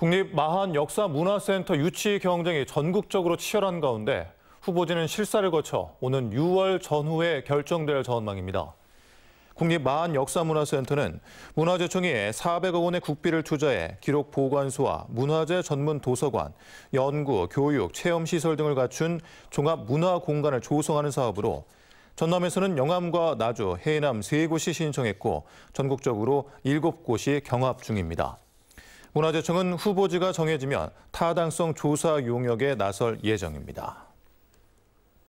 국립 마한 역사문화센터 유치 경쟁이 전국적으로 치열한 가운데 후보지는 실사를 거쳐 오는 6월 전후에 결정될 전망입니다. 국립 마한 역사문화센터는 문화재청이 400억 원의 국비를 투자해 기록 보관소와 문화재 전문 도서관, 연구, 교육, 체험시설 등을 갖춘 종합문화공간을 조성하는 사업으로 전남에서는 영암과 나주, 해남 3곳이 신청했고 전국적으로 7곳이 경합 중입니다. 문화재청은 후보지가 정해지면 타당성 조사 용역에 나설 예정입니다.